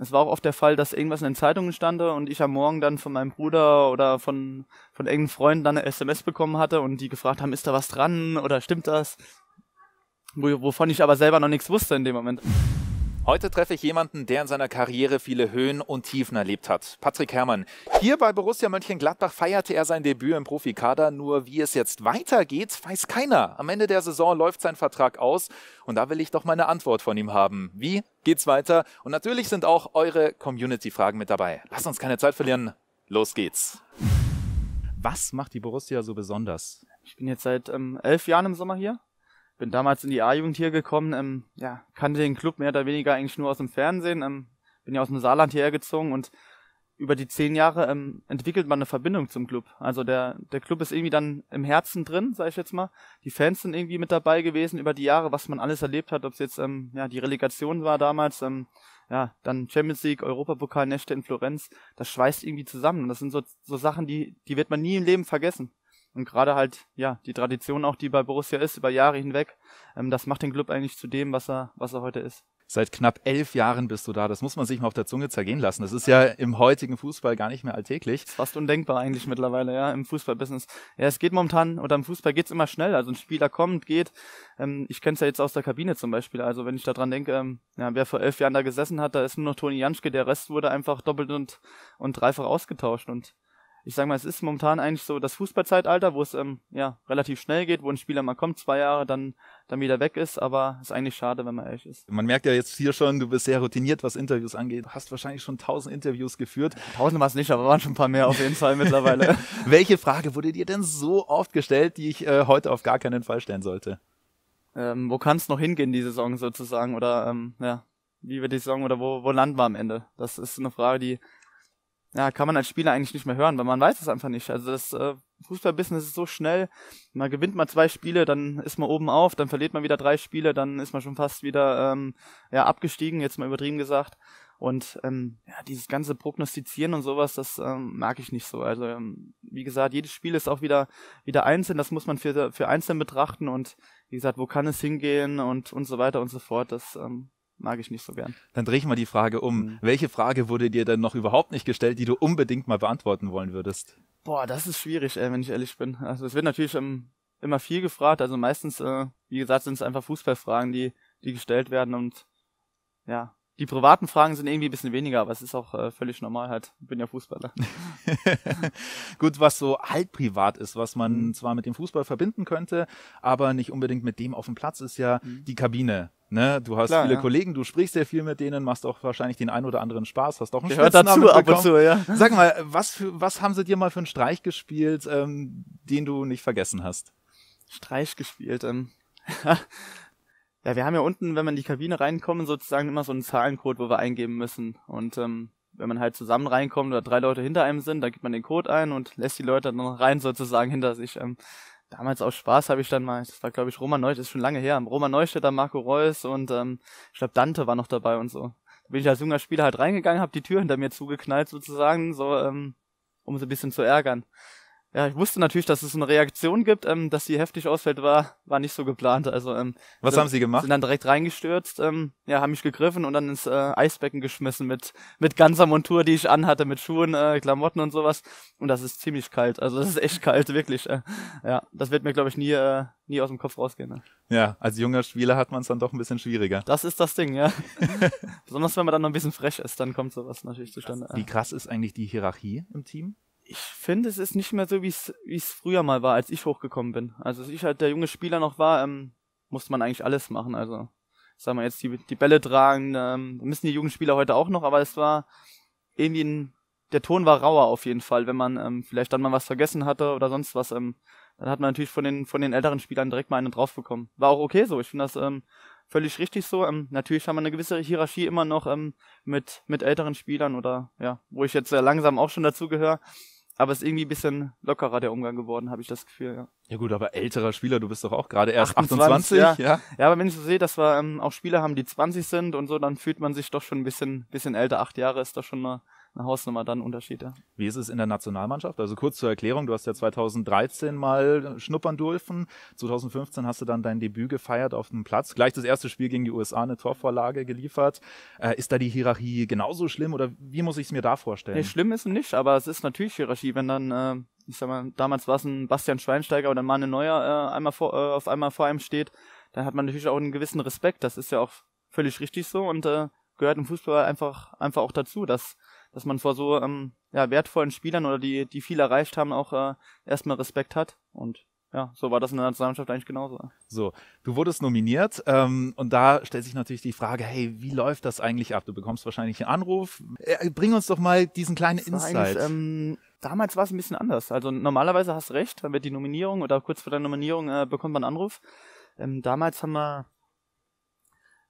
Es war auch oft der Fall, dass irgendwas in den Zeitungen stand und ich am Morgen dann von meinem Bruder oder von, von irgendeinem Freund dann eine SMS bekommen hatte und die gefragt haben, ist da was dran oder stimmt das? Wovon ich aber selber noch nichts wusste in dem Moment. Heute treffe ich jemanden, der in seiner Karriere viele Höhen und Tiefen erlebt hat. Patrick Herrmann. Hier bei Borussia Mönchengladbach feierte er sein Debüt im Profikader. Nur wie es jetzt weitergeht, weiß keiner. Am Ende der Saison läuft sein Vertrag aus. Und da will ich doch meine Antwort von ihm haben. Wie geht's weiter? Und natürlich sind auch eure Community-Fragen mit dabei. Lasst uns keine Zeit verlieren. Los geht's. Was macht die Borussia so besonders? Ich bin jetzt seit ähm, elf Jahren im Sommer hier bin damals in die A-Jugend hier gekommen, ähm, ja, kannte den Club mehr oder weniger eigentlich nur aus dem Fernsehen, ähm, bin ja aus dem Saarland hierher gezogen und über die zehn Jahre ähm, entwickelt man eine Verbindung zum Club. Also der, der Club ist irgendwie dann im Herzen drin, sage ich jetzt mal. Die Fans sind irgendwie mit dabei gewesen über die Jahre, was man alles erlebt hat, ob es jetzt ähm, ja, die Relegation war damals, ähm, ja, dann Champions League, Europapokal, Nächte in Florenz, das schweißt irgendwie zusammen. Das sind so, so Sachen, die, die wird man nie im Leben vergessen. Und gerade halt, ja, die Tradition auch, die bei Borussia ist, über Jahre hinweg, ähm, das macht den Club eigentlich zu dem, was er, was er heute ist. Seit knapp elf Jahren bist du da. Das muss man sich mal auf der Zunge zergehen lassen. Das ist ja im heutigen Fußball gar nicht mehr alltäglich. Das ist fast undenkbar eigentlich mittlerweile, ja, im Fußballbusiness. Ja, es geht momentan, oder im Fußball geht's immer schnell. Also ein Spieler kommt, geht. Ähm, ich kenne es ja jetzt aus der Kabine zum Beispiel. Also wenn ich da dran denke, ähm, ja, wer vor elf Jahren da gesessen hat, da ist nur noch Toni Janschke. Der Rest wurde einfach doppelt und, und dreifach ausgetauscht. Und ich sage mal, es ist momentan eigentlich so das Fußballzeitalter, wo es ähm, ja relativ schnell geht, wo ein Spieler mal kommt, zwei Jahre, dann dann wieder weg ist, aber es ist eigentlich schade, wenn man ehrlich ist. Man merkt ja jetzt hier schon, du bist sehr routiniert, was Interviews angeht. Du hast wahrscheinlich schon tausend Interviews geführt. Tausend war es nicht, aber waren schon ein paar mehr auf jeden Fall mittlerweile. Welche Frage wurde dir denn so oft gestellt, die ich äh, heute auf gar keinen Fall stellen sollte? Ähm, wo kann es noch hingehen, die Saison sozusagen? Oder ähm, ja, wie wird die Saison oder wo, wo landen wir am Ende? Das ist eine Frage, die ja, kann man als Spieler eigentlich nicht mehr hören, weil man weiß es einfach nicht. Also das äh, Fußballbusiness ist so schnell. Man gewinnt mal zwei Spiele, dann ist man oben auf, dann verliert man wieder drei Spiele, dann ist man schon fast wieder ähm, ja, abgestiegen, jetzt mal übertrieben gesagt. Und ähm, ja, dieses ganze Prognostizieren und sowas, das ähm, mag ich nicht so. Also ähm, wie gesagt, jedes Spiel ist auch wieder wieder einzeln. Das muss man für für einzeln betrachten und wie gesagt, wo kann es hingehen und und so weiter und so fort. Das ähm, mag ich nicht so gern. Dann drehe ich mal die Frage um. Mhm. Welche Frage wurde dir denn noch überhaupt nicht gestellt, die du unbedingt mal beantworten wollen würdest? Boah, das ist schwierig, ey, wenn ich ehrlich bin. Also es wird natürlich um, ähm, immer viel gefragt. Also meistens, äh, wie gesagt, sind es einfach Fußballfragen, die, die gestellt werden und ja, die privaten Fragen sind irgendwie ein bisschen weniger, aber es ist auch äh, völlig normal halt. bin ja Fußballer. Gut, was so halb privat ist, was man mhm. zwar mit dem Fußball verbinden könnte, aber nicht unbedingt mit dem auf dem Platz, ist ja mhm. die Kabine. Ne? Du hast Klar, viele ja. Kollegen, du sprichst sehr viel mit denen, machst auch wahrscheinlich den einen oder anderen Spaß, hast auch einen Hört dazu ab und zu, ja. Sag mal, was, für, was haben sie dir mal für einen Streich gespielt, ähm, den du nicht vergessen hast? Streich gespielt, ähm. Ja, wir haben ja unten, wenn man in die Kabine reinkommen, sozusagen immer so einen Zahlencode, wo wir eingeben müssen. Und ähm, wenn man halt zusammen reinkommt oder drei Leute hinter einem sind, dann gibt man den Code ein und lässt die Leute dann noch rein sozusagen hinter sich. Ähm, damals auch Spaß habe ich dann mal, das war glaube ich Roman Neustädter, ist schon lange her, Roman Neustädter, Marco Reus und ähm, ich glaube Dante war noch dabei und so. Da bin ich als junger Spieler halt reingegangen, habe die Tür hinter mir zugeknallt sozusagen, so ähm, um sie ein bisschen zu ärgern. Ja, ich wusste natürlich, dass es eine Reaktion gibt, ähm, dass sie heftig ausfällt, war, war nicht so geplant. Also ähm, was sind, haben sie gemacht? Sind dann direkt reingestürzt, ähm, ja, haben mich gegriffen und dann ins äh, Eisbecken geschmissen mit mit ganzer Montur, die ich anhatte, mit Schuhen, äh, Klamotten und sowas. Und das ist ziemlich kalt. Also das ist echt kalt, wirklich. Äh, ja, das wird mir glaube ich nie äh, nie aus dem Kopf rausgehen. Ne? Ja, als junger Spieler hat man es dann doch ein bisschen schwieriger. Das ist das Ding, ja. Besonders wenn man dann noch ein bisschen frech ist, dann kommt sowas natürlich zustande. Wie äh. krass ist eigentlich die Hierarchie im Team? ich finde, es ist nicht mehr so, wie es früher mal war, als ich hochgekommen bin. Also als ich halt der junge Spieler noch war, ähm, musste man eigentlich alles machen. Also, sagen wir jetzt, die, die Bälle tragen, ähm, müssen die jungen Spieler heute auch noch, aber es war irgendwie ein, der Ton war rauer auf jeden Fall, wenn man ähm, vielleicht dann mal was vergessen hatte oder sonst was, ähm, dann hat man natürlich von den, von den älteren Spielern direkt mal einen draufbekommen. War auch okay so, ich finde das ähm, völlig richtig so. Ähm, natürlich haben wir eine gewisse Hierarchie immer noch ähm, mit, mit älteren Spielern oder ja, wo ich jetzt äh, langsam auch schon dazugehöre. Aber es ist irgendwie ein bisschen lockerer der Umgang geworden, habe ich das Gefühl, ja. Ja gut, aber älterer Spieler, du bist doch auch gerade erst 28, 28 ja. ja. ja. aber wenn ich so sehe, dass wir ähm, auch Spieler haben, die 20 sind und so, dann fühlt man sich doch schon ein bisschen, bisschen älter. Acht Jahre ist doch schon eine eine Hausnummer dann Unterschied. Ja. Wie ist es in der Nationalmannschaft? Also kurz zur Erklärung, du hast ja 2013 mal schnuppern dürfen, 2015 hast du dann dein Debüt gefeiert auf dem Platz, gleich das erste Spiel gegen die USA eine Torvorlage geliefert. Äh, ist da die Hierarchie genauso schlimm oder wie muss ich es mir da vorstellen? Nee, schlimm ist es nicht, aber es ist natürlich Hierarchie, wenn dann äh ich sag mal, damals war es ein Bastian Schweinsteiger oder Mane Neuer äh, einmal vor, äh, auf einmal vor einem steht, dann hat man natürlich auch einen gewissen Respekt. Das ist ja auch völlig richtig so und äh, gehört im Fußball einfach, einfach auch dazu, dass dass man vor so ähm, ja, wertvollen Spielern oder die, die viel erreicht haben, auch äh, erstmal Respekt hat. Und ja, so war das in der Nationalmannschaft eigentlich genauso. So, du wurdest nominiert ähm, und da stellt sich natürlich die Frage, hey, wie läuft das eigentlich ab? Du bekommst wahrscheinlich einen Anruf. Äh, bring uns doch mal diesen kleinen Insight. Ähm, damals war es ein bisschen anders. Also normalerweise hast du recht, dann wird die Nominierung oder kurz vor der Nominierung äh, bekommt man einen Anruf. Ähm, damals haben wir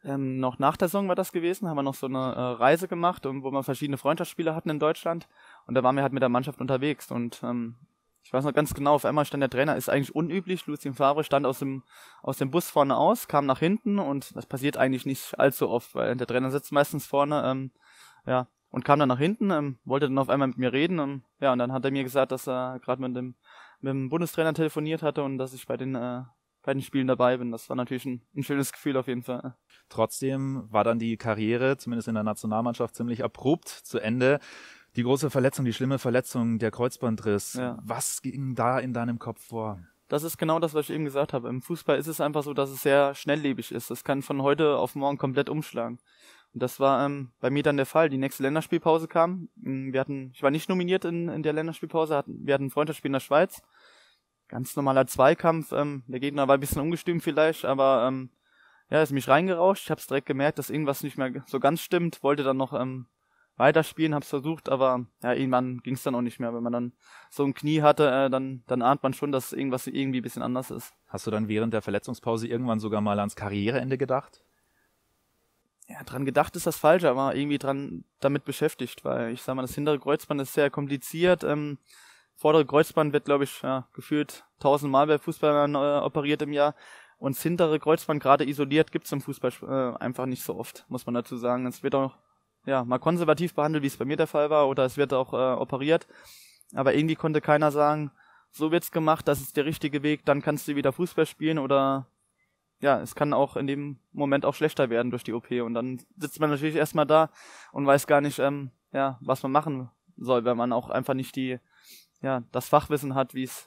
ähm, noch nach der Saison war das gewesen, haben wir noch so eine äh, Reise gemacht, ähm, wo wir verschiedene Freundschaftsspiele hatten in Deutschland. Und da waren wir halt mit der Mannschaft unterwegs. Und ähm, ich weiß noch ganz genau, auf einmal stand der Trainer, ist eigentlich unüblich, Lucien Favre stand aus dem, aus dem Bus vorne aus, kam nach hinten und das passiert eigentlich nicht allzu oft, weil der Trainer sitzt meistens vorne, ähm, ja, und kam dann nach hinten, ähm, wollte dann auf einmal mit mir reden. Und, ähm, ja, und dann hat er mir gesagt, dass er gerade mit dem, mit dem Bundestrainer telefoniert hatte und dass ich bei den äh, bei den Spielen dabei bin. Das war natürlich ein, ein, schönes Gefühl auf jeden Fall. Trotzdem war dann die Karriere, zumindest in der Nationalmannschaft, ziemlich abrupt zu Ende. Die große Verletzung, die schlimme Verletzung, der Kreuzbandriss. Ja. Was ging da in deinem Kopf vor? Das ist genau das, was ich eben gesagt habe. Im Fußball ist es einfach so, dass es sehr schnelllebig ist. Das kann von heute auf morgen komplett umschlagen. Und das war ähm, bei mir dann der Fall. Die nächste Länderspielpause kam. Mm, wir hatten, ich war nicht nominiert in, in der Länderspielpause, hatten, wir hatten ein Freundschaftsspiel in der Schweiz ganz normaler Zweikampf. Ähm, der Gegner war ein bisschen ungestüm vielleicht, aber ähm, ja, ist mich reingerauscht. Ich habe es direkt gemerkt, dass irgendwas nicht mehr so ganz stimmt. Wollte dann noch ähm, weiterspielen, habe es versucht, aber ja, irgendwann ging es dann auch nicht mehr. Wenn man dann so ein Knie hatte, äh, dann, dann ahnt man schon, dass irgendwas irgendwie ein bisschen anders ist. Hast du dann während der Verletzungspause irgendwann sogar mal ans Karriereende gedacht? ja, dran gedacht ist das falsch, aber irgendwie dran damit beschäftigt, weil ich sag mal, das hintere Kreuzband ist sehr kompliziert. Ähm, vordere Kreuzband wird, glaube ich, ja, gefühlt tausendmal bei Fußballern äh, operiert im Jahr. Und das hintere Kreuzband gerade isoliert gibt's im Fußball äh, einfach nicht so oft, muss man dazu sagen. Es wird auch ja, mal konservativ behandelt, wie es bei mir der Fall war, oder es wird auch äh, operiert. Aber irgendwie konnte keiner sagen, so wird's gemacht, das ist der richtige Weg, dann kannst du wieder Fußball spielen oder ja, es kann auch in dem Moment auch schlechter werden durch die OP. Und dann sitzt man natürlich erstmal da und weiß gar nicht, ähm, ja, was man machen soll, wenn man auch einfach nicht die ja, das Fachwissen hat, wie es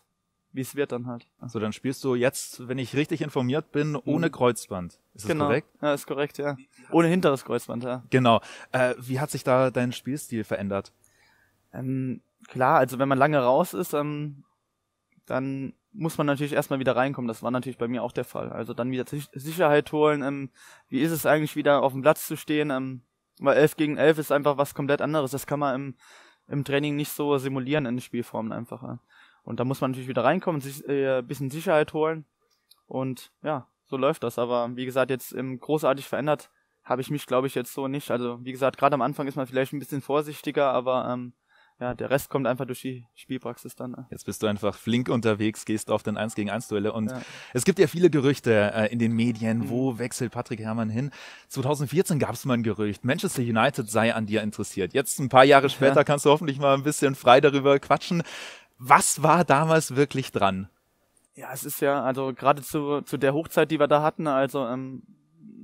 wie es wird dann halt. Also dann spielst du jetzt, wenn ich richtig informiert bin, mhm. ohne Kreuzband. Ist genau. das korrekt? Ja, ist korrekt, ja. Ohne hinteres Kreuzband, ja. Genau. Äh, wie hat sich da dein Spielstil verändert? Ähm, klar, also wenn man lange raus ist, ähm, dann muss man natürlich erstmal wieder reinkommen. Das war natürlich bei mir auch der Fall. Also dann wieder Sicherheit holen. Ähm, wie ist es eigentlich wieder auf dem Platz zu stehen? Ähm, weil 11 gegen 11 ist einfach was komplett anderes. Das kann man im im Training nicht so simulieren in Spielformen einfach. Und da muss man natürlich wieder reinkommen, sich äh, ein bisschen Sicherheit holen. Und ja, so läuft das. Aber wie gesagt, jetzt ähm, großartig verändert habe ich mich, glaube ich, jetzt so nicht. Also wie gesagt, gerade am Anfang ist man vielleicht ein bisschen vorsichtiger, aber ähm, ja, der Rest kommt einfach durch die Spielpraxis dann. Ne? Jetzt bist du einfach flink unterwegs, gehst auf den 1 gegen 1 Duelle und ja. es gibt ja viele Gerüchte äh, in den Medien, mhm. wo wechselt Patrick Herrmann hin? 2014 gab es mal ein Gerücht, Manchester United sei an dir interessiert. Jetzt ein paar Jahre später ja. kannst du hoffentlich mal ein bisschen frei darüber quatschen. Was war damals wirklich dran? Ja, es ist ja, also gerade zu, zu der Hochzeit, die wir da hatten, also ähm,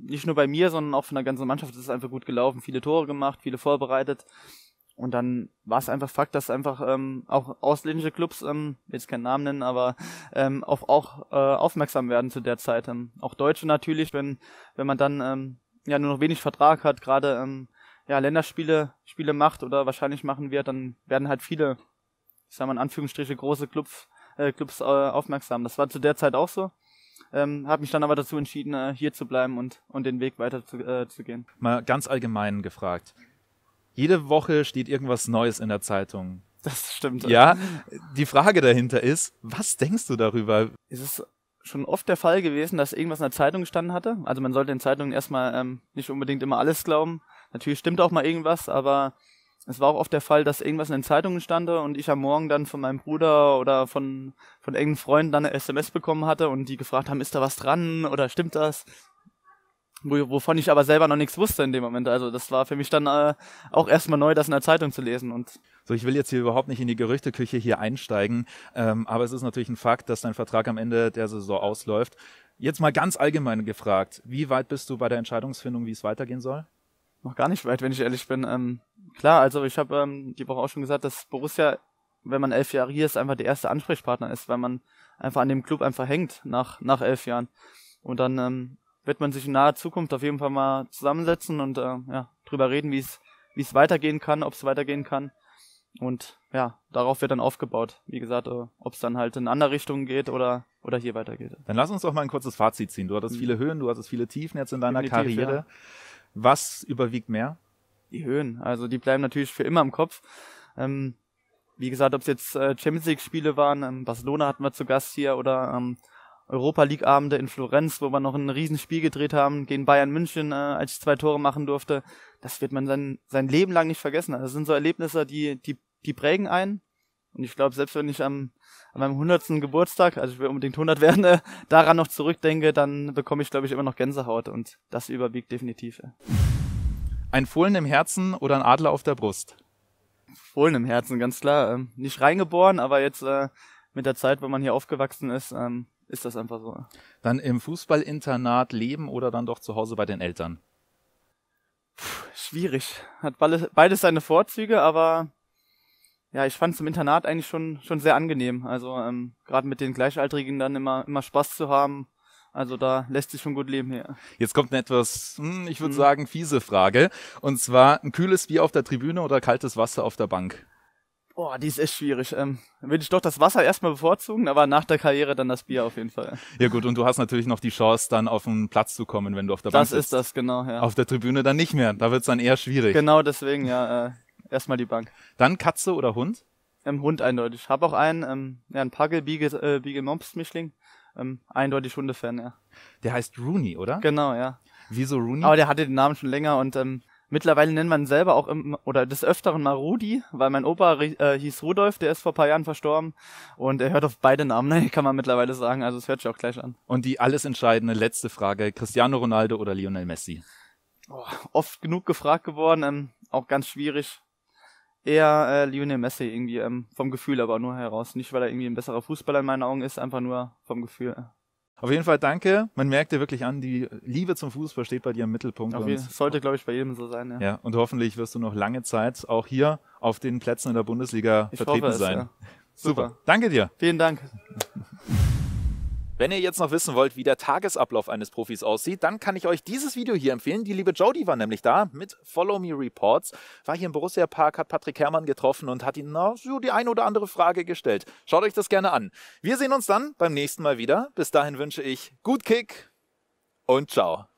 nicht nur bei mir, sondern auch von der ganzen Mannschaft ist es einfach gut gelaufen. Viele Tore gemacht, viele vorbereitet. Und dann war es einfach Fakt, dass einfach ähm, auch ausländische Clubs, ähm, jetzt keinen Namen nennen, aber ähm, auch, auch äh, aufmerksam werden zu der Zeit. Ähm, auch Deutsche natürlich, wenn wenn man dann ähm, ja nur noch wenig Vertrag hat, gerade ähm, ja Länderspiele Spiele macht oder wahrscheinlich machen wird, dann werden halt viele, ich sag mal in Anführungsstriche große Clubs äh, Clubs äh, aufmerksam. Das war zu der Zeit auch so. Ähm, habe mich dann aber dazu entschieden, äh, hier zu bleiben und, und den Weg weiter zu, äh, zu gehen. Mal ganz allgemein gefragt jede Woche steht irgendwas Neues in der Zeitung. Das stimmt. Ja, die Frage dahinter ist, was denkst du darüber? Ist es schon oft der Fall gewesen, dass irgendwas in der Zeitung gestanden hatte? Also man sollte den Zeitungen erstmal ähm, nicht unbedingt immer alles glauben. Natürlich stimmt auch mal irgendwas, aber es war auch oft der Fall, dass irgendwas in den Zeitungen stand und ich am Morgen dann von meinem Bruder oder von, von engen Freunden dann eine SMS bekommen hatte und die gefragt haben, ist da was dran oder stimmt das? wovon ich aber selber noch nichts wusste in dem Moment. Also das war für mich dann äh, auch erstmal neu, das in der Zeitung zu lesen. Und so, ich will jetzt hier überhaupt nicht in die Gerüchteküche hier einsteigen, ähm, aber es ist natürlich ein Fakt, dass dein Vertrag am Ende der Saison ausläuft. Jetzt mal ganz allgemein gefragt, wie weit bist du bei der Entscheidungsfindung, wie es weitergehen soll? Noch gar nicht weit, wenn ich ehrlich bin. Ähm, klar, also ich habe ähm, die Woche auch schon gesagt, dass Borussia, wenn man elf Jahre hier ist, einfach der erste Ansprechpartner ist, weil man einfach an dem Club einfach hängt nach, nach elf Jahren. Und dann ähm, wird man sich in naher Zukunft auf jeden Fall mal zusammensetzen und äh, ja, drüber reden, wie es wie es weitergehen kann, ob es weitergehen kann. Und ja, darauf wird dann aufgebaut. Wie gesagt, äh, ob es dann halt in andere Richtungen geht oder, oder hier weitergeht. Dann lass uns doch mal ein kurzes Fazit ziehen. Du hattest mhm. viele Höhen, du hattest viele Tiefen jetzt in deiner Definitiv, Karriere. Ja. Was überwiegt mehr? Die Höhen. Also die bleiben natürlich für immer im Kopf. Ähm, wie gesagt, ob es jetzt äh, Champions League Spiele waren, ähm, Barcelona hatten wir zu Gast hier oder ähm, Europa League Abende in Florenz, wo wir noch ein Riesenspiel gedreht haben gegen Bayern München, äh, als ich zwei Tore machen durfte. Das wird man sein, sein Leben lang nicht vergessen. Also das sind so Erlebnisse, die, die, die prägen einen. Und ich glaube, selbst wenn ich am, an meinem 100. Geburtstag, also ich will unbedingt 100 werden, äh, daran noch zurückdenke, dann bekomme ich, glaube ich, immer noch Gänsehaut und das überwiegt definitiv. Ein Fohlen im Herzen oder ein Adler auf der Brust? Fohlen im Herzen, ganz klar. Ähm, nicht reingeboren, aber jetzt äh, mit der Zeit, wo man hier aufgewachsen ist, ähm, ist das einfach so. Dann im Fußballinternat leben oder dann doch zu Hause bei den Eltern? Puh, schwierig. Hat beides seine Vorzüge, aber ja, ich fand es im Internat eigentlich schon, schon sehr angenehm. Also ähm, gerade mit den Gleichaltrigen dann immer, immer Spaß zu haben. Also da lässt sich schon gut leben hier. Jetzt kommt eine etwas, hm, ich würde hm. sagen, fiese Frage. Und zwar ein kühles Bier auf der Tribüne oder kaltes Wasser auf der Bank? Boah, die ist echt schwierig. Ähm, würde ich doch das Wasser erstmal bevorzugen, aber nach der Karriere dann das Bier auf jeden Fall. Ja gut, und du hast natürlich noch die Chance, dann auf den Platz zu kommen, wenn du auf der Bank bist. Das ist das, genau, ja. Auf der Tribüne dann nicht mehr, da wird's dann eher schwierig. Genau, deswegen ja, äh, erstmal die Bank. Dann Katze oder Hund? Ähm, Hund eindeutig. Hab auch einen, ähm, ja, einen Pagel, Biege, äh, Biege Mops Mischling. Ähm, eindeutig Hundefan, ja. Der heißt Rooney, oder? Genau, ja. Wieso Rooney? Aber der hatte den Namen schon länger und ähm, Mittlerweile nennt man selber auch im, oder des Öfteren mal Rudi, weil mein Opa äh, hieß Rudolf, der ist vor paar Jahren verstorben und er hört auf beide Namen, ne, kann man mittlerweile sagen, also es hört sich auch gleich an. Und die alles entscheidende letzte Frage, Cristiano Ronaldo oder Lionel Messi? Oh, oft genug gefragt geworden, ähm, auch ganz schwierig. Eher äh, Lionel Messi irgendwie, ähm, vom Gefühl aber nur heraus. Nicht, weil er irgendwie ein besserer Fußballer in meinen Augen ist, einfach nur vom Gefühl. Äh, auf jeden Fall danke. Man merkt dir wirklich an, die Liebe zum Fußball steht bei dir im Mittelpunkt. Auf jeden, sollte, glaube ich, bei jedem so sein. Ja. ja, und hoffentlich wirst du noch lange Zeit auch hier auf den Plätzen in der Bundesliga ich vertreten hoffe es, sein. Ja. Super. Super. Danke dir. Vielen Dank. Wenn ihr jetzt noch wissen wollt, wie der Tagesablauf eines Profis aussieht, dann kann ich euch dieses Video hier empfehlen. Die liebe Jodie war nämlich da mit Follow Me Reports, war hier im Borussia Park, hat Patrick Herrmann getroffen und hat ihm so die eine oder andere Frage gestellt. Schaut euch das gerne an. Wir sehen uns dann beim nächsten Mal wieder. Bis dahin wünsche ich gut Kick und ciao.